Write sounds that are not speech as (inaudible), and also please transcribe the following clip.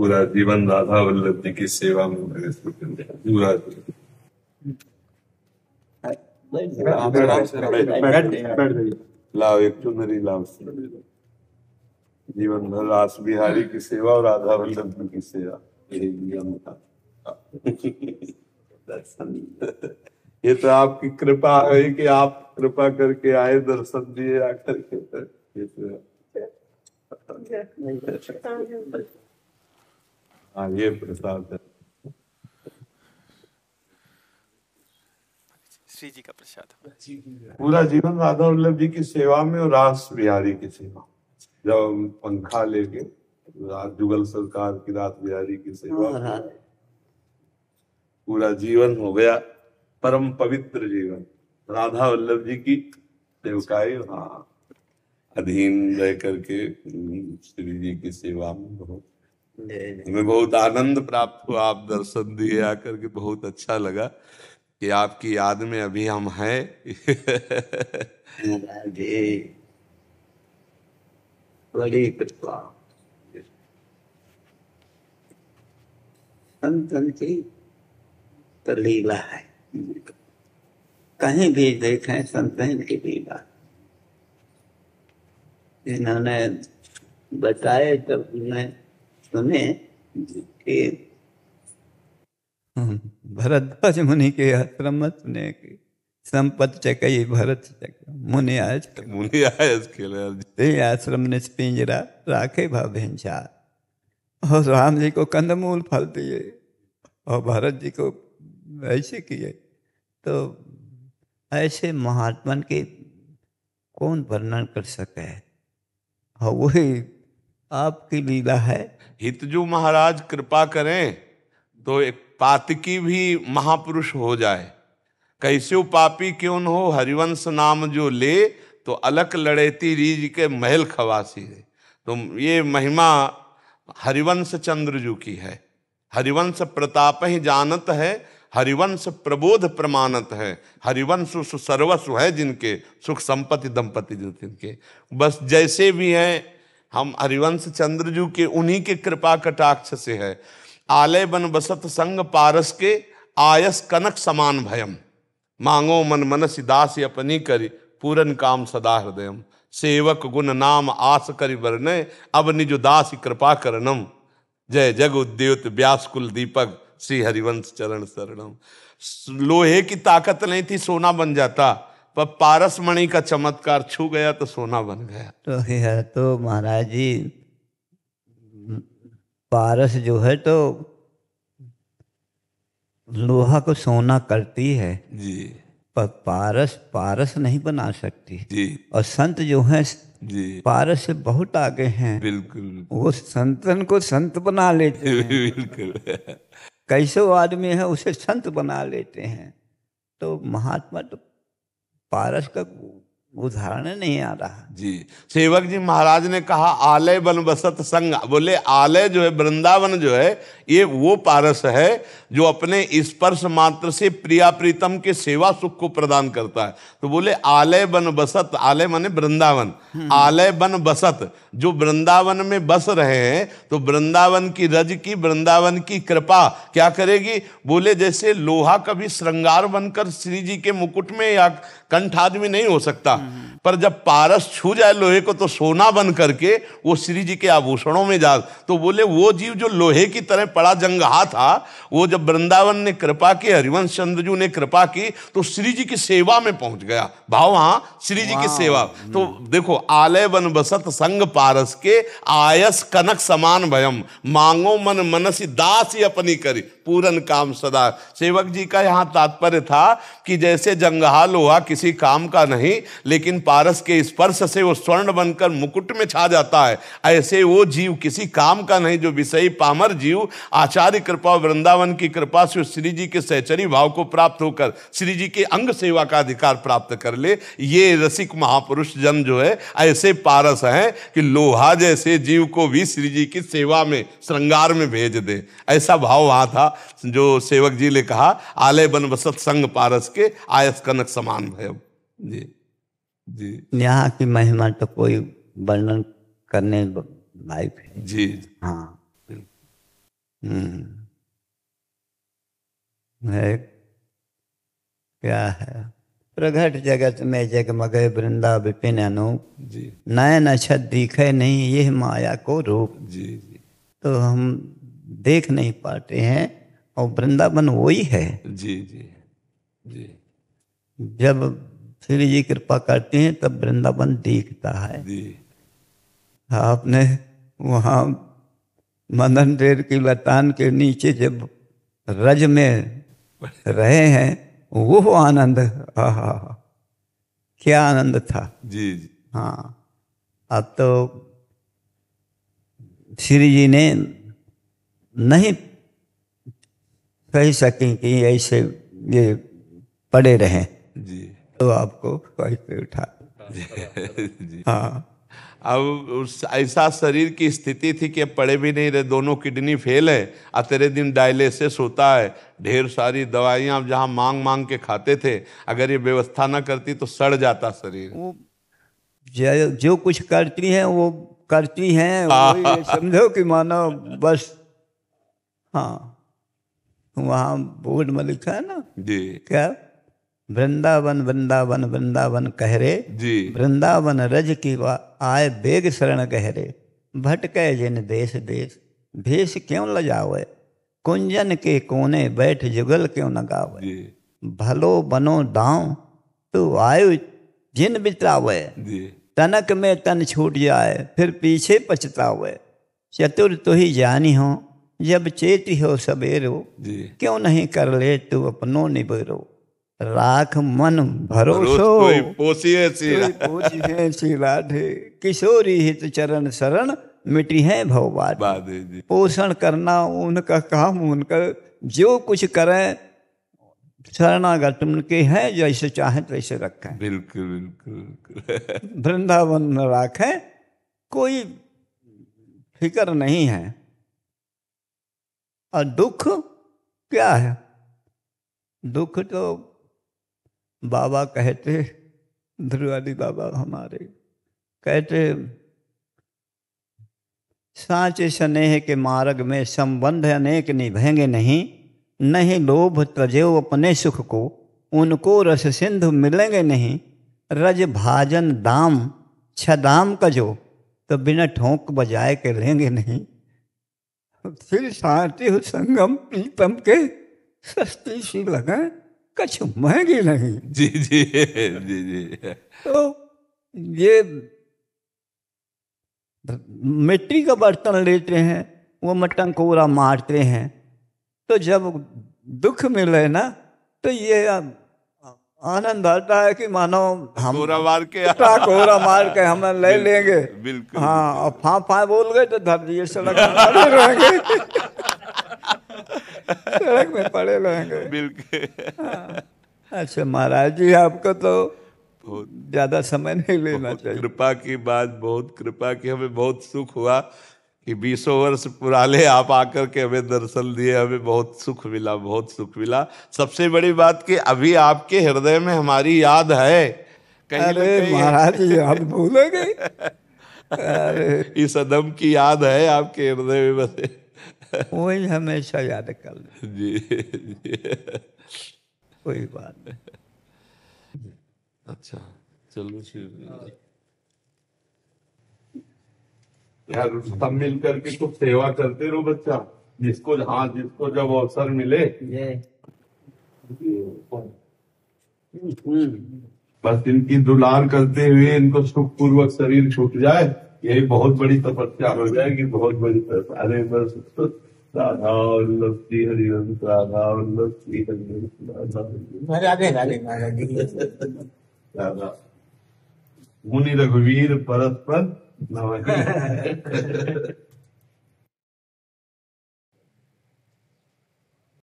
पूरा जीवन राधा वल्लभ जी की सेवा में पूरा लाओ एक चुनरी लाओ जीवन भर रास बिहारी की सेवा और राधा वल्लभ जी की सेवा ये तो आपकी कृपा है कि आप कृपा करके आए दर्शन दिए आकर के ये तो ये प्रसाद है श्री जी का प्रसाद पूरा जीवन राधा वल्लभ जी की सेवा में और रास बिहारी की सेवा जब पंखा लेके रात जुगल सरकार की रात बिहारी की सेवा हाँ, पूरा जीवन हो गया परम पवित्र जीवन राधा वल्लभ जी की सेवकाई हाँ अधीन रह करके श्री जी की सेवा में बहुत हमें बहुत आनंद प्राप्त हुआ आप दर्शन दिए आकर के बहुत अच्छा लगा कि आपकी याद में अभी हम हैं बड़ी कृपा संतन की तो लीला है कहीं भी देखें संतन की लीला इन्होंने बताए तब मैं समय के हम्म, भरद्वाज मुनि के आश्रम सुने की संपत चकई भरत चक मुनि आज मुनि आज के आश्रम ने पिंजरा राखे भाभेंचा और राम जी को कंदमूल फल दिए और भरत जी को ऐसे किए तो ऐसे महात्मन के कौन वर्णन कर सके और वही आपकी लीला है हित जो महाराज कृपा करें तो एक पातकी भी महापुरुष हो जाए कैसे पापी क्यों न हो हरिवंश नाम जो ले तो अलक लड़ेती रीज के महल खवासी रे तो ये महिमा हरिवंश चंद्र जू की है हरिवंश प्रताप ही जानत है हरिवंश प्रबोध प्रमाणत है हरिवंश सर्वस्व है जिनके सुख संपत्ति दंपति जिनके बस जैसे भी हैं हम हरिवंश चंद्र जी के उन्हीं के कृपा कटाक्ष से है आलय बन बसत संग पारस के आयस कनक समान भयम मांगो मन मनस दास अपनी करी पूरन काम सदा हृदय सेवक गुण नाम आस करि वर्णय अब निज दास कृपा करणम जय जग उद्योत व्यास कुल दीपक श्री हरिवंश चरण शरणम लोहे की ताकत नहीं थी सोना बन जाता पर पारस मणि का चमत्कार छू गया तो सोना बन गया तो यह तो महाराज जी पारस जो है तो लोहा को सोना करती है जी पर पारस पारस नहीं बना सकती जी और संत जो है जी पारस से बहुत आगे हैं बिल्कुल वो संतन को संत बना लेते हैं (laughs) बिल्कुल वो आदमी है उसे संत बना लेते हैं तो महात्मा तो पारस का उदाहरण नहीं आ रहा जी सेवक जी महाराज ने कहा आलय बन बसत संग बोले आलय जो है वृंदावन जो है ये वो पारस है जो अपने स्पर्श मात्र से प्रिया प्रीतम के सेवा सुख को प्रदान करता है तो बोले आलय बन बसत आलय माने वृंदावन हम्म। आलय बन बसत जो वृंदावन में बस रहे हैं तो वृंदावन की रज की वृंदावन की कृपा क्या करेगी बोले जैसे लोहा कभी श्रृंगार बनकर श्री जी के मुकुट में या कंठ आदमी नहीं हो सकता पर जब पारस छू जाए लोहे को तो सोना बन करके वो श्री जी के आभूषणों में जा तो बोले वो जीव जो लोहे की तरह पड़ा जंगहा था वो जब वृंदावन ने कृपा की हरिवंश चंद्र जी ने कृपा की तो श्री जी की सेवा में पहुंच गया भाव हाँ श्री जी की सेवा तो देखो आलय बन बसत संग पारस के आयस कनक समान भयम मांगो मन मनसी दास अपनी करी पूरन काम सदा सेवक जी का यहाँ तात्पर्य था कि जैसे जंगहा लोहा किसी काम का नहीं लेकिन पारस के स्पर्श से वो स्वर्ण बनकर मुकुट में छा जाता है ऐसे वो जीव किसी काम का नहीं जो विषयी पामर जीव आचार्य कृपा वृंदावन की कृपा से श्री जी के सहचरी भाव को प्राप्त होकर श्री जी के अंग सेवा का अधिकार प्राप्त कर ले ये रसिक महापुरुष जन जो है ऐसे पारस हैं कि लोहा जैसे जीव को भी श्री जी की सेवा में श्रृंगार में भेज दे ऐसा भाव वहाँ था जो सेवक जी ने कहा आलय बन वसत संग पारस के आयस कनक समान भय जी जी यहाँ की महिमा तो कोई वर्णन करने लायक है जी हाँ हम्म। है क्या है प्रगट जगत में जगमगे वृंदा विपिन अनूप नयन अछत दिखे नहीं यह माया को रूप जी जी तो हम देख नहीं पाते हैं और वृंदावन वही है जी जी जी जब श्री जी कृपा करते हैं तब वृंदावन देखता है आपने वहाँ मदन डेर की लतान के नीचे जब रज में रहे हैं वो आनंद हा क्या आनंद था जी जी हाँ अब तो श्री जी ने नहीं कह सकें कि ऐसे ये पड़े रहें जी तो आपको कहीं पे उठा हाँ अब उस ऐसा शरीर की स्थिति थी कि पड़े भी नहीं रहे दोनों किडनी फेल है और तेरे दिन डायलिसिस होता है ढेर सारी दवाइयाँ आप जहाँ मांग मांग के खाते थे अगर ये व्यवस्था ना करती तो सड़ जाता शरीर वो जो कुछ करती हैं वो करती हैं (laughs) समझो कि मानो बस हाँ वहाँ बोर्ड में लिखा है ना जी क्या वृंदावन वृंदावन वृंदावन कहरे जी वृंदावन रज की वा आए बेग शरण कहरे भटके जिन देश देश भेष क्यों लजावे कुंजन के कोने बैठ जुगल क्यों न भलो बनो दाव तू आयु जिन बितावे तनक में तन छूट जाए फिर पीछे पछतावे चतुर तो ही जानी हो जब चेत हो सबेरो क्यों नहीं कर ले तू अपनो निबेरो राख मन भरोसो पोसिए राधे किशोरी हित चरण शरण मिट्टी है भववाद पोषण करना उनका काम उनका जो कुछ करें शरणागत उनके हैं जैसे चाहे वैसे रखें बिल्कुल बिल्कुल वृंदावन में राखें कोई फिकर नहीं है और दुख क्या है दुख तो बाबा कहते ध्रुवाली बाबा हमारे कहते साचे स्नेह के मार्ग में संबंध अनेक निभेंगे नहीं नहीं लोभ तजेव अपने सुख को उनको रस सिंधु मिलेंगे नहीं रज भाजन दाम छदाम का जो तो बिना ठोंक बजाए के लेंगे नहीं फिर शांति हो संगम पीपम के सस्ती सी लगा कुछ महंगी नहीं जी जी जी जी तो ये मिट्टी का बर्तन लेते हैं वो मटन कोरा मारते हैं तो जब दुख मिले ना तो ये आनंद आता है कि मानो हम मार के कोरा मार के हम ले लेंगे बिल्कुल हाँ और फाँ फाँ बोल गए तो धरती दिए सड़क रहेंगे सड़क में पड़े रहेंगे बिल्कुल हाँ। अच्छा महाराज जी आपको तो बहुत ज़्यादा समय नहीं लेना चाहिए कृपा की बात बहुत कृपा की हमें बहुत सुख हुआ कि बीसों वर्ष पुराने आप आकर के हमें दर्शन दिए हमें बहुत सुख मिला बहुत सुख मिला सबसे बड़ी बात कि अभी आपके हृदय में हमारी याद है कहीं अरे महाराज याद भूलेंगे (laughs) इस अदम की याद है आपके हृदय में बसे वही हमेशा याद कर ले जी, जी कोई बात नहीं अच्छा चलो यार सब मिल करके कुछ सेवा करते रहो बच्चा जिसको हाँ जिसको जब अवसर मिले बस इनकी दुलार करते हुए इनको सुख पूर्वक शरीर छूट जाए यही बहुत बड़ी तपस्या हो जाएगी बहुत बड़ी तपस्या अरे बस राधा वल्लभ हरि हरिवंश राधा वल्लभ श्री हरिवंश राधा राधा मुनि रघुवीर परस्पर नमः (laughs)